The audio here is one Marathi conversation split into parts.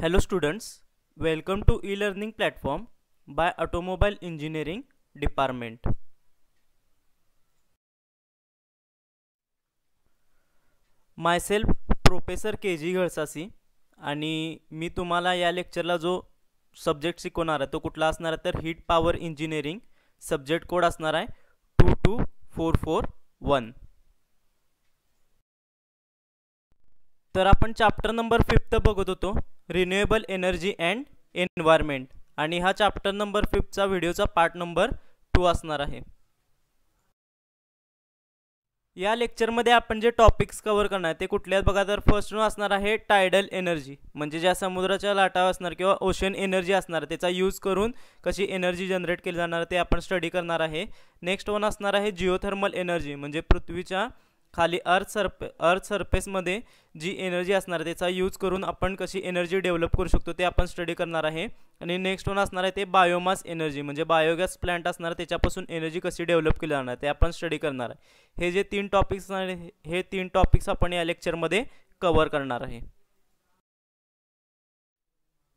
Hello students welcome to e learning platform by automobile department my myself professor K G Ghalsasi आणि मी तुम्हाला या लेक्चरला जो सब्जेक्ट शिकवणार आहे तो कुठला असणार आहे तर heat power engineering subject code असणार आहे two two four four one तर आपण चॅप्टर नंबर फिफ्थ बघत होतो रिन्युएबल एनर्जी अँड एन्व्हायरमेंट आणि हा चॅप्टर नंबर फिफ्थचा व्हिडिओचा पार्ट नंबर टू असणार आहे या लेक्चरमध्ये आपण जे टॉपिक्स कव्हर करणार ते कुठल्या बघा तर फर्स्ट वन असणार आहे टायडल एनर्जी म्हणजे ज्या समुद्राच्या लाटा असणार किंवा ओशन एनर्जी असणार त्याचा यूज करून कशी एनर्जी जनरेट केली जाणार ते आपण स्टडी करणार आहे नेक्स्ट वन असणार आहे जिओथर्मल एनर्जी म्हणजे पृथ्वीच्या खाली अर्थ सरप अर्थ सरफेसमध्ये जी एनर्जी असणार आहे त्याचा यूज करून आपण कशी एनर्जी डेव्हलप करू शकतो ते आपण स्टडी करणार आहे आणि नेक्स्ट वन असणार आहे ते बायोमास एनर्जी म्हणजे बायोगॅस प्लॅन्ट असणार त्याच्यापासून एनर्जी कशी डेव्हलप केली जाणार ते आपण स्टडी करणार आहे हे जे तीन टॉपिक्स हे तीन टॉपिक्स आपण या लेक्चरमध्ये कवर करणार आहे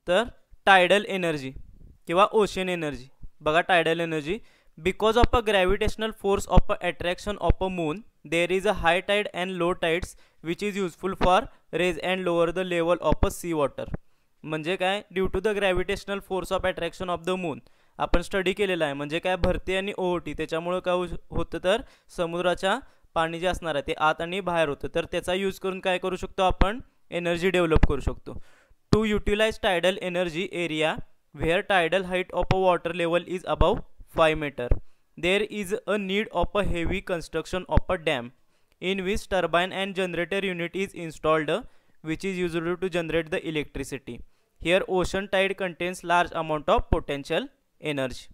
तर टायडल एनर्जी किंवा ओशन एनर्जी बघा tidal energy because of a gravitational force of a attraction of a moon there is a high tide and low tides which is useful for raise and lower the level of a sea water म्हणजे काय due to the gravitational force of attraction of the moon आपण स्टडी केलेला आहे म्हणजे काय भरती आणि ओहोटी त्याच्यामुळं काय होतं तर समुद्राच्या पाणी जे असणार आहे ते आत आणि बाहेर होतं तर त्याचा यूज करून काय करू शकतो आपण एनर्जी डेव्हलप करू शकतो to utilize tidal energy area where tidal height of a water level is above five metre there is a need of a heavy construction of a dam in which turbine and generator unit is installed which is used to generate the electricity. Here ocean tide contains large amount of potential energy.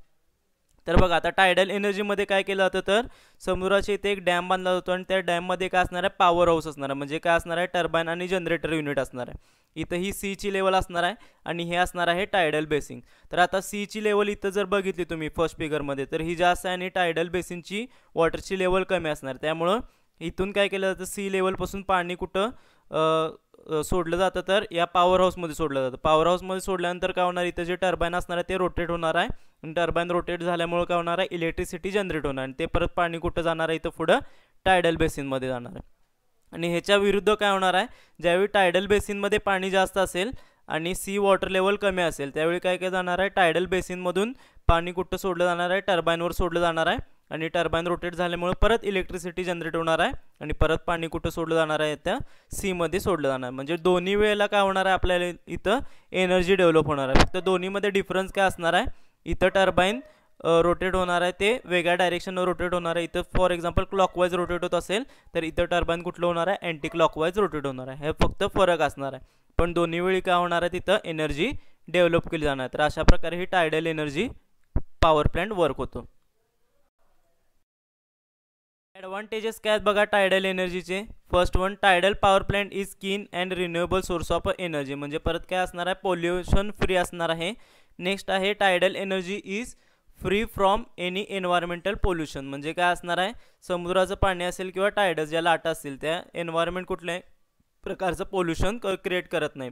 तर बघा आता टायडल मध्ये काय केलं जातं तर समुद्राच्या इथे एक डॅम बांधला जातो आणि त्या मध्ये काय असणार आहे पॉवर हाऊस असणार आहे म्हणजे काय असणार आहे टर्बाईन आणि जनरेटर युनिट असणार आहे इथं ही सीची लेवल असणार आहे आणि हे असणार आहे टायडल बेसिंग तर आता सीची लेवल इथं जर बघितली तुम्ही फर्स्ट फिगरमध्ये तर ही जास्त आहे आणि टायडल बेसिनची वॉटरची लेवल कमी असणार त्यामुळं इथून काय केलं जातं सी लेवलपासून पाणी कुठं सोडलं जातं तर या पॉवर हाऊसमध्ये सोडलं जातं पॉवर हाऊसमध्ये सोडल्यानंतर काय होणार इथं जे टर्बाईन असणार आहे ते रोटेट होणार आहे आणि टर्बाईन रोटेट झाल्यामुळे काय होणार आहे इलेक्ट्रिसिटी जनरेट होणार आणि ते परत पाणी कुठं जाणार आहे इथं पुढं टायडल बेसिनमध्ये जाणार आहे आणि ह्याच्या विरुद्ध काय होणार आहे ज्यावेळी टायडल बेसिनमध्ये पाणी जास्त असेल आणि सी वॉटर लेवल कमी असेल त्यावेळी काय काय जाणार आहे टायडल बेसिनमधून पाणी कुठं सोडलं जाणार आहे टर्बाईनवर सोडलं जाणार आहे आणि टर्बाईन रोटेट झाल्यामुळे परत इलेक्ट्रिसिटी जनरेट होणार आहे आणि परत पाणी कुठं सोडलं जाणार आहे त्या सीमध्ये सोडलं जाणार आहे म्हणजे दोन्ही वेळेला काय होणार आहे आपल्याला इथं एनर्जी डेव्हलप होणार आहे फक्त दोन्हीमध्ये डिफरन्स काय असणार आहे इथं टर्बाईन रोटेट होणार आहे ते वेगळ्या डायरेक्शनवर रोटेट होणार आहे इथं फॉर एक्झाम्पल क्लॉकवाईज रोटेट होत असेल तर इथं टर्बाईन कुठलं होणार आहे अँटी क्लॉकवाईज रोटेट होणार आहे हे फक्त फरक असणार आहे पण दोन्ही वेळी काय होणार आहे तिथं एनर्जी डेव्हलप केली जाणार तर अशा प्रकारे ही tidal energy power plant work होतो ॲडव्हान्टेजेस काय बघा टायडल एनर्जीचे first one tidal power plant is clean and renewable source of energy म्हणजे परत काय असणार आहे पोल्युशन फ्री असणार आहे नेक्स्ट आहे tidal energy is free from any environmental pollution म्हणजे काय असणार आहे समुद्राचं पाणी असेल किंवा टायडस ज्या लाटा असतील त्या एन्व्हायरमेंट कुठल्याही प्रकारचं पोल्युशन क क्रिएट करत नाही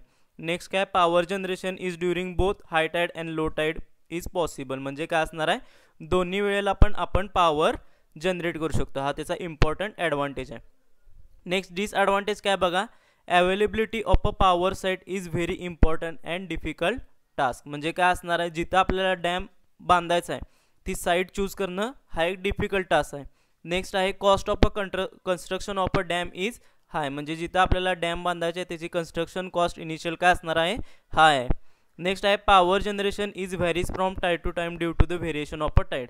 नेक्स्ट काय power generation is during both high tide and low tide is possible म्हणजे काय असणार आहे दोन्ही वेळेला पण आपण पॉवर जनरेट करू शकतो हा त्याचा इम्पॉर्टंट ॲडव्हान्टेज आहे नेक्स्ट डिसॲडव्हान्टेज काय बघा availability of a power site is very important and difficult task म्हणजे काय असणार आहे जिथं आपल्याला डॅम बांधायचं आहे ती साईट चूज करणं हा एक डिफिकल्ट टास्क आहे नेक्स्ट आहे cost of a contr construction of a dam is high म्हणजे जिथं आपल्याला डॅम बांधायचे आहे त्याची कन्स्ट्रक्शन कॉस्ट इनिशियल काय असणार आहे हाय आहे नेक्स्ट आहे power generation is varies from tide to time due to the variation of a tide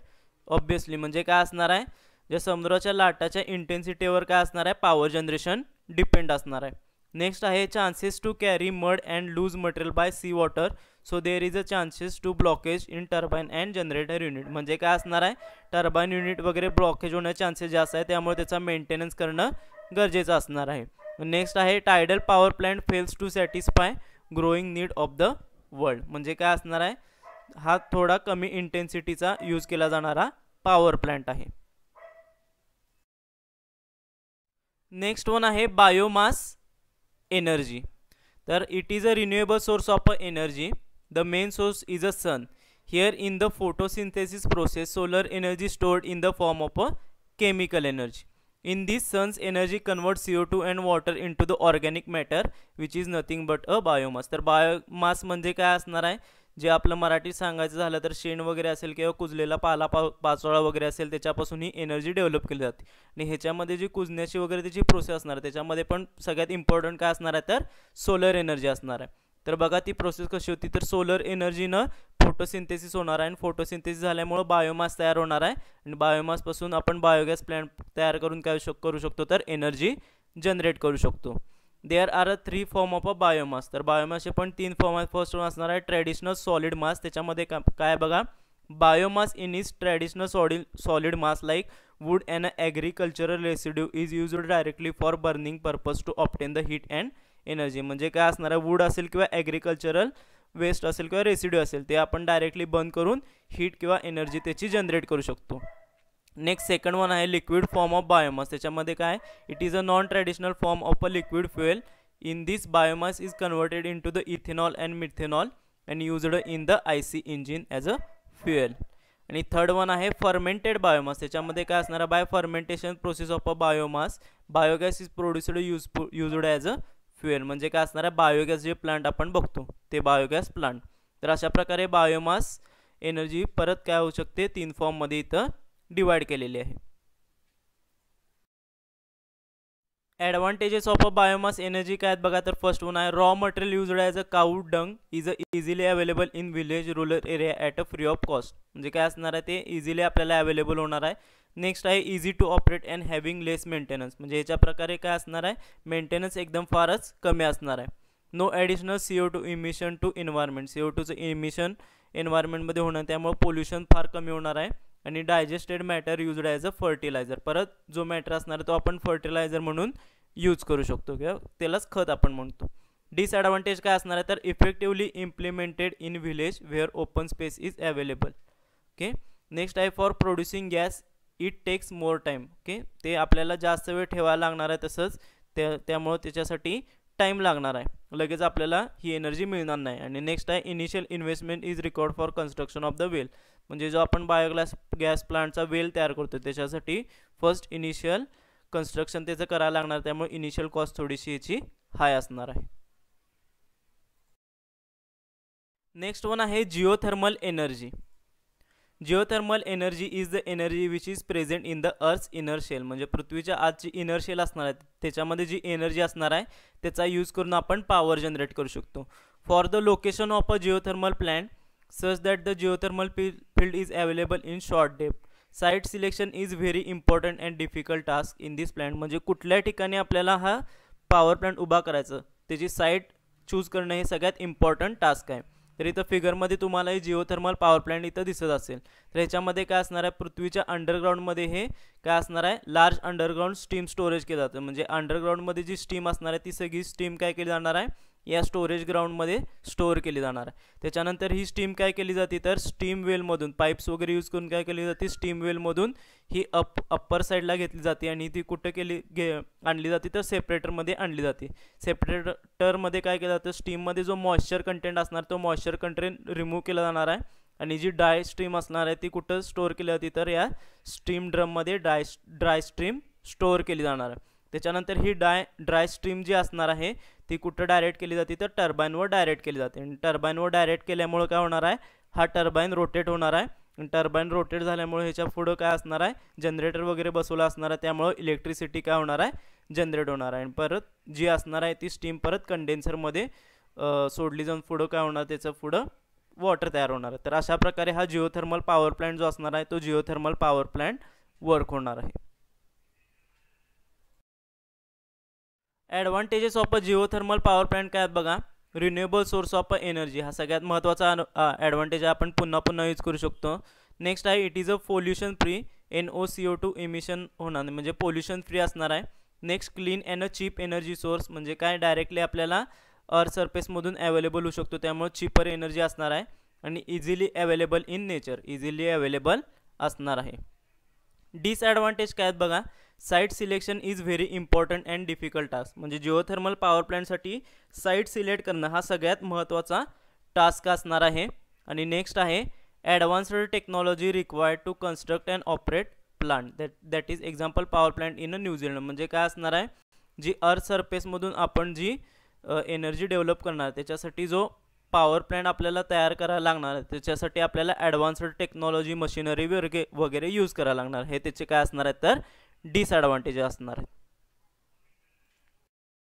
obviously म्हणजे काय असणार आहे ज्या समुद्राच्या लाटाच्या इंटेन्सिटीवर काय असणार आहे पॉवर जनरेशन डिपेंड असणार आहे नेक्स्ट आहे chances to carry mud and loose material by sea water so there is a chances to blockage in turbine and generator unit म्हणजे काय असणार आहे टर्बाईन युनिट वगैरे ब्लॉकेज होण्याचे चान्सेस जास्त आहे त्यामुळे त्याचा मेंटेनन्स करणं गरजेचं असणार आहे नेक्स्ट आहे tidal power plant fails to satisfy growing need of the world म्हणजे काय असणार आहे हा थोडा कमी इंटेन्सिटीचा यूज केला जाणारा पॉवर प्लांट आहे नेक्स्ट वन आहे बायोमास एनर्जी तर it is a renewable source of a energy the main source is a sun the in the photosynthesis process solar energy solar in the form of a chemical energy in energy. Sun's energy convert energy to CO2 water water to the organic matter which is nothing but a biomass तर बायोमास म्हणजे काय असणार आहे जे आपलं मराठीत सांगायचं झालं तर शेण वगैरे असेल किंवा कुजलेला पाला पा पाचोळा वगैरे असेल त्याच्यापासून ही एनर्जी डेव्हलप केली जाते आणि ह्याच्यामध्ये जी कुजण्याची वगैरे त्याची प्रोसेस असणार आहे त्याच्यामध्ये पण सगळ्यात इम्पॉर्टंट काय असणार आहे तर सोलर एनर्जी असणार आहे तर बघा ती प्रोसेस कशी होती तर सोलर एनर्जीनं फोटोसिंथेसिस होणार आहे आणि फोटोसिंथेसिस झाल्यामुळं बायोमास तयार होणार आहे आणि बायोमासपासून आपण बायोगॅस प्लॅन्ट तयार करून काय करू शकतो तर एनर्जी जनरेट करू शकतो there are a three form of a biomass तर बायोमासचे पण तीन फॉर्म आहेत फर्स्ट फॉर्म असणार आहे ट्रॅडिशनल सॉलिड मास त्याच्यामध्ये काय बघा biomass in is traditional solid solid mass like wood and agricultural residue is used directly for burning purpose to obtain the heat and energy म्हणजे काय असणार आहे वूड असेल किंवा ॲग्रिकल्चरल वेस्ट असेल किंवा रेसिड्यू असेल ते आपण डायरेक्टली बंद करून हीट किंवा एनर्जी त्याची जनरेट करू शकतो नेक्स्ट सेकंड वन आहे लिक्विड फॉर्म ऑफ बायोमास त्याच्यामध्ये काय it is a non traditional form of a liquid fuel in this biomass is converted into the ethanol and methanol and used in the I C engine as a fuel आणि थर्ड वन आहे फर्मेंटेड बायोमास त्याच्यामध्ये काय असणार आहे by fermentation process of a biomass biogas is produced use used as a fuel म्हणजे काय असणार आहे बायोगॅस जे प्लांट आपण बघतो ते बायोगॅस प्लांट तर अशा प्रकारे बायोमास एनर्जी परत काय होऊ शकते तीन फॉर्ममध्ये इथं डिवाइड केलेली आहे advantages of a biomass energy काय आहेत बघा तर फर्स्ट वन आहे raw material used as a cow dung is a easily available in village rural area at a free of cost म्हणजे काय असणार आहे ते इझिली आपल्याला अवेलेबल होणार आहे नेक्स्ट आहे easy to operate and having less maintenance म्हणजे याच्या प्रकारे काय असणार आहे मेंटेनन्स एकदम फारच कमी असणार आहे no additional C O two emission to environment C O टूचं इमिशन एन्व्हायरमेंटमध्ये होणार त्यामुळे पोल्युशन फार कमी होणार आहे आणि digested matter use as a fertilizer परत जो मॅटर असणार आहे तो आपण फर्टिलायझर म्हणून यूज करू शकतो किंवा त्यालाच खत आपण म्हणतो डिसॲडव्हान्टेज काय असणार आहे तर effectively implemented in village where open space is available okay next आहे for producing gas it takes more time okay ते आपल्याला जास्त वेळ ठेवायला लागणार आहे तसंच त्या त्यामुळं त्याच्यासाठी टाईम लागणार आहे लगेच आपल्याला ही एनर्जी मिळणार नाही आणि नेक्स्ट आहे initial investment is required for construction of the well म्हणजे जो आपण बायोग्लास गॅस प्लांटचा वेल तयार करतो त्याच्यासाठी फर्स्ट इनिशियल कन्स्ट्रक्शन त्याचं करायला लागणार त्यामुळे इनिशियल कॉस्ट थोडीशी याची हाय असणार आहे नेक्स्ट वन आहे geothermal energy geothermal energy is the energy which is present in the earth inner shell म्हणजे पृथ्वीच्या जी इनर शेल असणार आहे त्याच्यामध्ये जी एनर्जी असणार आहे त्याचा यूज करून आपण पॉवर जनरेट करू शकतो for the location of a geothermal plant such that the geothermal field is available in short depth site selection is very important and difficult task in this plant म्हणजे कुठल्या ठिकाणी आपल्याला हा पॉवर प्लांट उभा करायचं त्याची साईट चूज करणं हे सगळ्यात इम्पॉर्टंट टास्क आहे तर इथं फिगरमध्ये तुम्हाला हे जिओथर्मल पॉवर प्लांट इथं दिसत असेल तर ह्याच्यामध्ये काय असणार आहे पृथ्वीच्या अंडरग्राऊंडमध्ये हे काय असणार आहे लार्ज अंडरग्राऊंड स्टीम स्टोरेज केलं जातं म्हणजे अंडरग्राऊंडमध्ये जी स्टीम असणार आहे ती सगळी स्टीम काय केली जाणार आहे या स्टोरेज ग्राउंडमध्ये स्टोअर केली जाणार आहे त्याच्यानंतर ही स्टीम काय केली जाते तर स्टीम वेलमधून पाईप्स वगैरे यूज करून काय केली जाते स्टीम वेलमधून ही अप अप्पर साईडला घेतली जाते आणि ती कुठं केली घे आणली जाते तर सेपरेटरमध्ये आणली जाते सेपरेटरमध्ये काय केलं जातं स्टीममध्ये जो मॉइश्चर कंटेंट असणार तो मॉइश्चर कंटेंट रिमूव्ह केला जाणार आहे आणि जी डाय स्ट्रीम असणार आहे ती कुठं स्टोअर केली जाते तर या स्टीम ड्रममध्ये डाय ड्राय स्ट्रीम स्टोअर केली जाणार आहे त्याच्यानंतर ही डाय ड्राय स्ट्रीम जी असणार आहे ती कुठं डायरेक्ट केली जाते तर टर्बाईनवर डायरेक्ट केली जाते आणि टर्बाईनवर डायरेक्ट केल्यामुळं काय होणार आहे हा टर्बाईन रोटेट होणार आहे आणि टर्बाईन रोटेट झाल्यामुळे ह्याच्या पुढं काय असणार आहे जनरेटर वगैरे बसवला असणार आहे त्यामुळं इलेक्ट्रिसिटी काय होणार आहे जनरेट होणार आहे आणि परत जी असणार आहे ती स्टीम परत कंडेन्सरमध्ये सोडली जाऊन पुढं काय होणार त्याचं पुढं वॉटर तयार होणार आहे तर अशा प्रकारे हा जिओथर्मल पॉवर प्लॅन्ट जो असणार आहे तो जिओथर्मल पॉवर प्लॅन्ट वर्क होणार आहे advantages of a thermal power plant काय आहेत बघा renewable source of a energy हा सगळ्यात महत्त्वाचा ॲडव्हान्टेज आपण पुन्हा पुन्हा यूज करू शकतो नेक्स्ट आहे it is a pollution free N O C O two emission होणार म्हणजे पोल्युशन फ्री असणार आहे next clean and a cheap energy source म्हणजे काय डायरेक्टली आपल्याला अर्थ सरफेसमधून अवेलेबल होऊ शकतो त्यामुळे चीपर एनर्जी असणार आहे आणि easily available in nature easily available असणार आहे डिसॲडव्हान्टेज काय आहेत बघा site selection is very important and difficult task म्हणजे जिओथर्मल पॉवर प्लॅन्टसाठी साईट सिलेक्ट करणं हा सगळ्यात महत्त्वाचा टास्क असणार आहे आणि नेक्स्ट आहे advanced technology required to construct and operate plant that that is example power plant in a New Zealand म्हणजे काय असणार आहे जी अर्थ सरफेसमधून आपण जी एनर्जी डेव्हलप करणार त्याच्यासाठी जो पॉवर प्लांट आपल्याला तयार करायला लागणार त्याच्यासाठी आपल्याला ॲडव्हान्स्ड टेक्नॉलॉजी मशिनरी वगैरे वगैरे यूज करावं लागणार हे त्याचे काय असणार आहे तर డిసడ్వాంటేజ్ చేస్తున్నారు